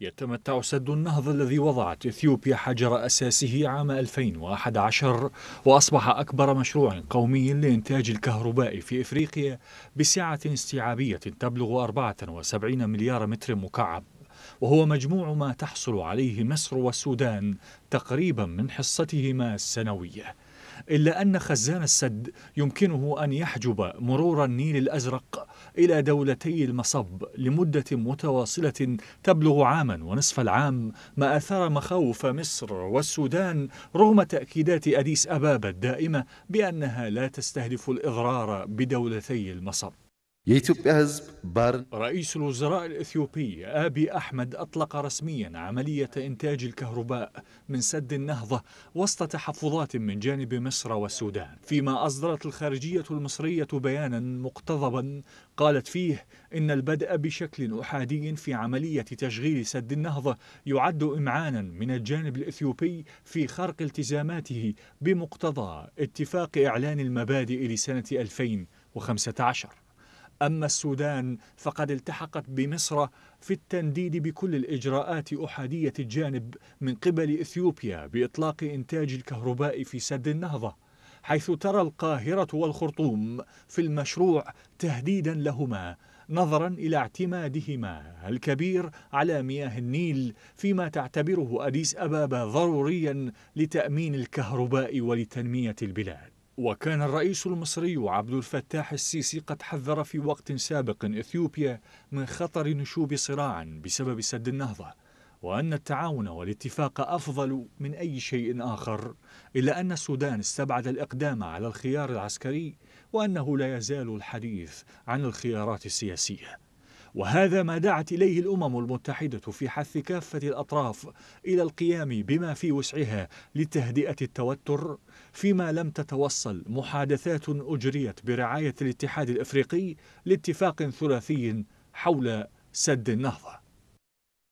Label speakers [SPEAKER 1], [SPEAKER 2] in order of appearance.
[SPEAKER 1] يتمتع سد النهضة الذي وضعت إثيوبيا حجر أساسه عام 2011 وأصبح أكبر مشروع قومي لإنتاج الكهرباء في إفريقيا بسعة استيعابية تبلغ 74 مليار متر مكعب وهو مجموع ما تحصل عليه مصر والسودان تقريبا من حصتهما السنويه إلا أن خزان السد يمكنه أن يحجب مرور النيل الأزرق إلى دولتي المصب لمدة متواصلة تبلغ عاما ونصف العام ما أثار مخاوف مصر والسودان رغم تأكيدات أديس أبابا الدائمة بأنها لا تستهدف الإضرار بدولتي المصب የኢትዮጵያ ሕዝብ رئيس الوزراء الإثيوبي آبي أحمد أطلق رسميا عملية إنتاج الكهرباء من سد النهضة وسط تحفظات من جانب مصر والسودان فيما أصدرت الخارجية المصرية بيانا مقتضبا قالت فيه إن البدء بشكل أحادي في عملية تشغيل سد النهضة يعد إمعانا من الجانب الإثيوبي في خرق التزاماته بمقتضى اتفاق إعلان المبادئ لسنة 2015 أما السودان فقد التحقت بمصر في التنديد بكل الإجراءات أحادية الجانب من قبل إثيوبيا بإطلاق إنتاج الكهرباء في سد النهضة حيث ترى القاهرة والخرطوم في المشروع تهديدا لهما نظرا إلى اعتمادهما الكبير على مياه النيل فيما تعتبره أديس أبابا ضروريا لتأمين الكهرباء ولتنمية البلاد وكان الرئيس المصري عبد الفتاح السيسي قد حذر في وقت سابق اثيوبيا من خطر نشوب صراع بسبب سد النهضه وان التعاون والاتفاق افضل من اي شيء اخر الا ان السودان استبعد الاقدام على الخيار العسكري وانه لا يزال الحديث عن الخيارات السياسيه وهذا ما دعت إليه الأمم المتحدة في حث كافة الأطراف إلى القيام بما في وسعها لتهدئة التوتر فيما لم تتوصل محادثات أجريت برعاية الاتحاد الإفريقي لاتفاق ثلاثي حول سد النهضة